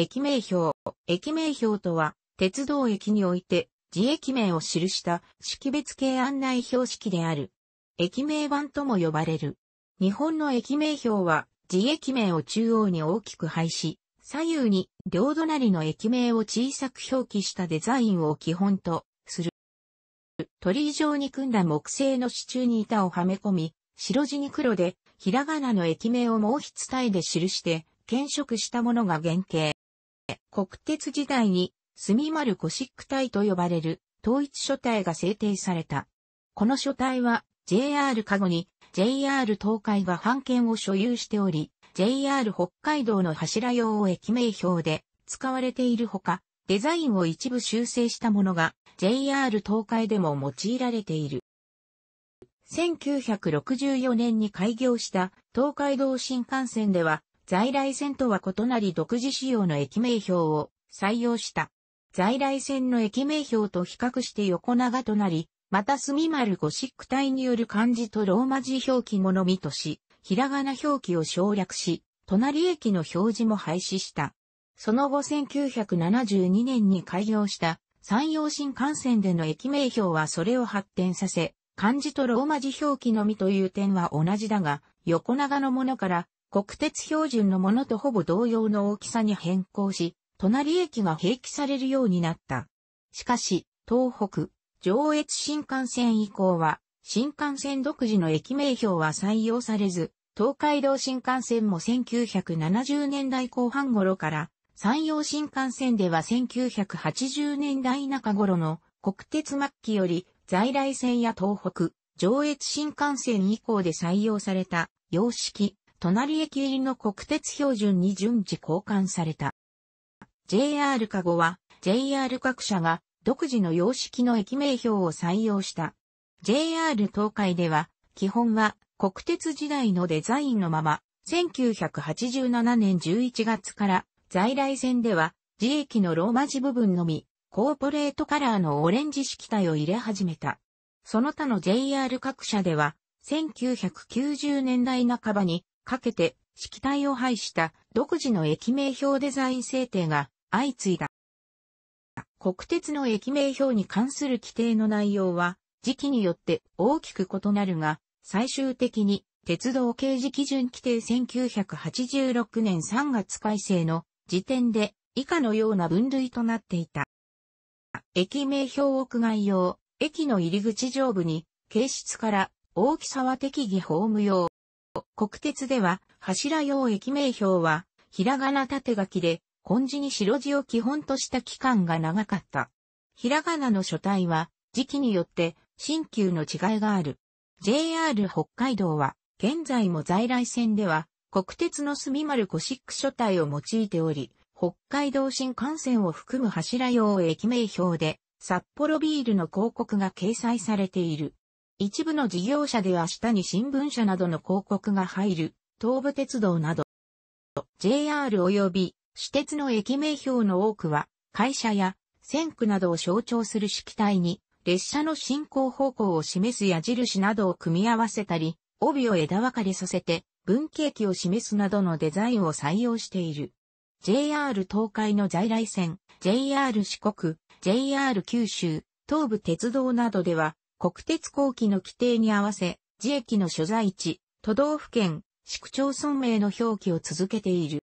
駅名表。駅名表とは、鉄道駅において、自駅名を記した識別系案内標識である。駅名版とも呼ばれる。日本の駅名表は、自駅名を中央に大きく配し、左右に両隣の駅名を小さく表記したデザインを基本とする。鳥居状に組んだ木製の支柱に板をはめ込み、白地に黒で、ひらがなの駅名を毛筆体で記して、検色したものが原型。国鉄時代に、墨丸シック隊と呼ばれる統一書体が制定された。この書体は JR 加護に JR 東海が版権を所有しており、JR 北海道の柱用駅名標で使われているほか、デザインを一部修正したものが JR 東海でも用いられている。1964年に開業した東海道新幹線では在来線とは異なり独自仕様の駅名表を採用した。在来線の駅名表と比較して横長となり、また墨丸ゴシック体による漢字とローマ字表記ものみとし、ひらがな表記を省略し、隣駅の表示も廃止した。その後1972年に開業した山陽新幹線での駅名表はそれを発展させ、漢字とローマ字表記のみという点は同じだが、横長のものから国鉄標準のものとほぼ同様の大きさに変更し、隣駅が併記されるようになった。しかし、東北、上越新幹線以降は、新幹線独自の駅名標は採用されず、東海道新幹線も1970年代後半頃から、山陽新幹線では1980年代中頃の国鉄末期より在来線や東北、上越新幹線以降で採用された様式隣駅入りの国鉄標準に順次交換された。JR カゴは JR 各社が独自の様式の駅名標を採用した。JR 東海では基本は国鉄時代のデザインのまま1987年11月から在来線では自駅のローマ字部分のみコーポレートカラーのオレンジ色体を入れ始めた。その他の JR 各社では1990年代半ばにかけて、色体を配した独自の駅名表デザイン制定が相次いだ。国鉄の駅名表に関する規定の内容は、時期によって大きく異なるが、最終的に鉄道刑事基準規定1986年3月改正の時点で以下のような分類となっていた。駅名表屋外用、駅の入り口上部に、形質から大きさは適宜ホーム用。国鉄では、柱用駅名表は、ひらがな縦書きで、根字に白字を基本とした期間が長かった。ひらがなの書体は、時期によって、新旧の違いがある。JR 北海道は、現在も在来線では、国鉄の墨丸ゴシック書体を用いており、北海道新幹線を含む柱用駅名表で、札幌ビールの広告が掲載されている。一部の事業者では下に新聞社などの広告が入る、東武鉄道など、JR 及び私鉄の駅名標の多くは、会社や線区などを象徴する式体に、列車の進行方向を示す矢印などを組み合わせたり、帯を枝分かれさせて、分岐駅を示すなどのデザインを採用している。JR 東海の在来線、JR 四国、JR 九州、東武鉄道などでは、国鉄工期の規定に合わせ、自駅の所在地、都道府県、市区町村名の表記を続けている。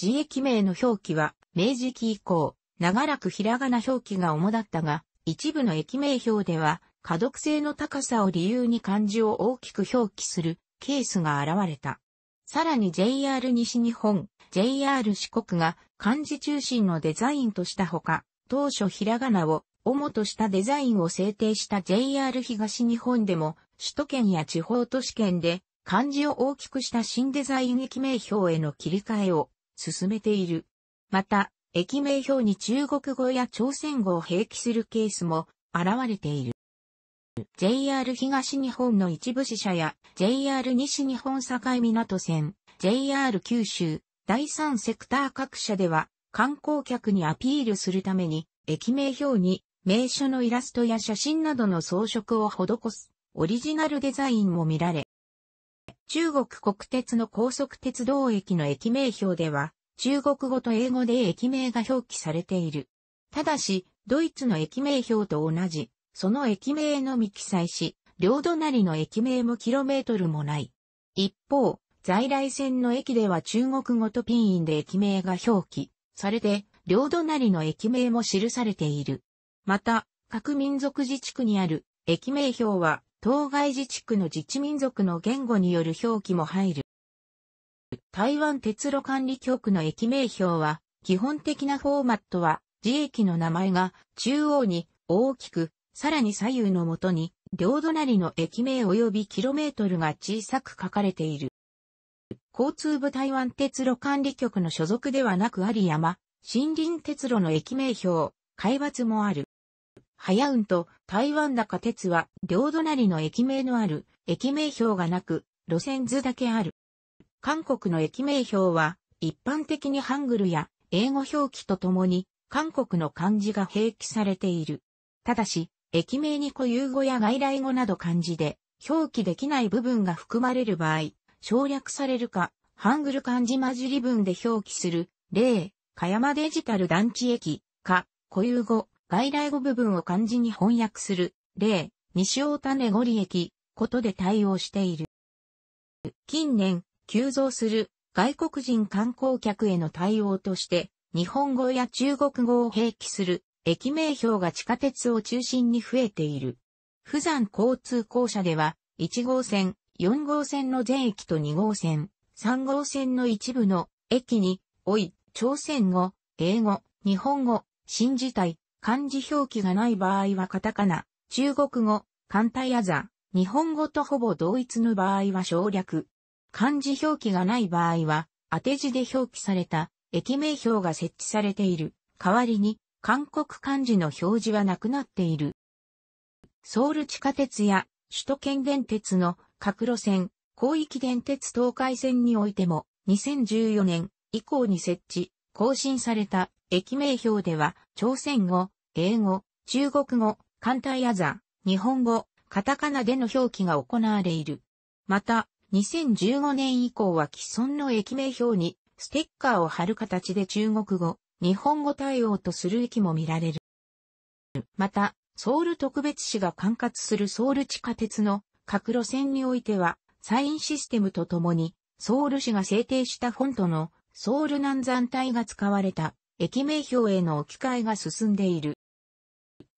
自駅名の表記は、明治期以降、長らくひらがな表記が主だったが、一部の駅名表では、可読性の高さを理由に漢字を大きく表記するケースが現れた。さらに JR 西日本、JR 四国が漢字中心のデザインとしたほか、当初ひらがなを主としたデザインを制定した JR 東日本でも、首都圏や地方都市圏で、漢字を大きくした新デザイン駅名表への切り替えを進めている。また、駅名表に中国語や朝鮮語を併記するケースも現れている。JR 東日本の一部支社や JR 西日本境港線、JR 九州、第三セクター各社では観光客にアピールするために駅名表に名所のイラストや写真などの装飾を施すオリジナルデザインも見られ、中国国鉄の高速鉄道駅の駅名表では、中国語と英語で駅名が表記されている。ただし、ドイツの駅名表と同じ、その駅名のみ記載し、両隣の駅名もキロメートルもない。一方、在来線の駅では中国語とピンインで駅名が表記されて、両隣の駅名も記されている。また、各民族自治区にある駅名表は、当該自治区の自治民族の言語による表記も入る。台湾鉄路管理局の駅名表は、基本的なフォーマットは、自駅の名前が中央に大きく、さらに左右のもとに、両隣の駅名及びキロメートルが小さく書かれている。交通部台湾鉄路管理局の所属ではなく有山、森林鉄路の駅名表、海抜もある。早運と台湾高鉄は両隣の駅名のある駅名表がなく路線図だけある。韓国の駅名表は一般的にハングルや英語表記とともに韓国の漢字が併記されている。ただし、駅名に固有語や外来語など漢字で表記できない部分が含まれる場合、省略されるか、ハングル漢字混じり文で表記する、例、かやまデジタル団地駅、か、固有語、外来語部分を漢字に翻訳する、例、西大種五里駅、ことで対応している。近年、急増する外国人観光客への対応として、日本語や中国語を併記する駅名標が地下鉄を中心に増えている。普山交通公社では、1号線、4号線の全駅と2号線、3号線の一部の駅に、おい、朝鮮語、英語、日本語、新時代、漢字表記がない場合はカタカナ、中国語、簡体やザ、日本語とほぼ同一の場合は省略。漢字表記がない場合は、当て字で表記された駅名表が設置されている。代わりに、韓国漢字の表示はなくなっている。ソウル地下鉄や首都圏電鉄の各路線、広域電鉄東海線においても、2014年以降に設置、更新された駅名表では、朝鮮語、英語、中国語、簡体アザ、日本語、カタカナでの表記が行われる。また、2015年以降は既存の駅名表にステッカーを貼る形で中国語、日本語対応とする駅も見られる。また、ソウル特別市が管轄するソウル地下鉄の各路線においては、サインシステムとともに、ソウル市が制定したフォントのソウル南山帯が使われた駅名表への置き換えが進んでいる。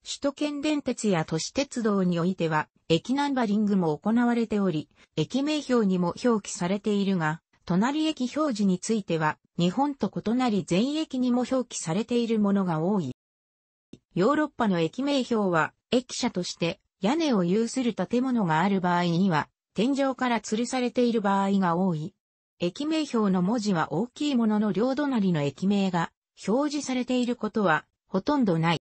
首都圏電鉄や都市鉄道においては、駅ナンバリングも行われており、駅名表にも表記されているが、隣駅表示については、日本と異なり全駅にも表記されているものが多い。ヨーロッパの駅名表は、駅舎として屋根を有する建物がある場合には、天井から吊るされている場合が多い。駅名表の文字は大きいものの両隣の駅名が表示されていることはほとんどない。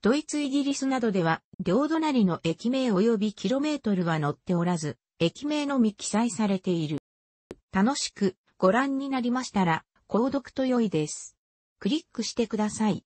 ドイツイギリスなどでは、両隣の駅名及びキロメートルは載っておらず、駅名のみ記載されている。楽しくご覧になりましたら、購読と良いです。クリックしてください。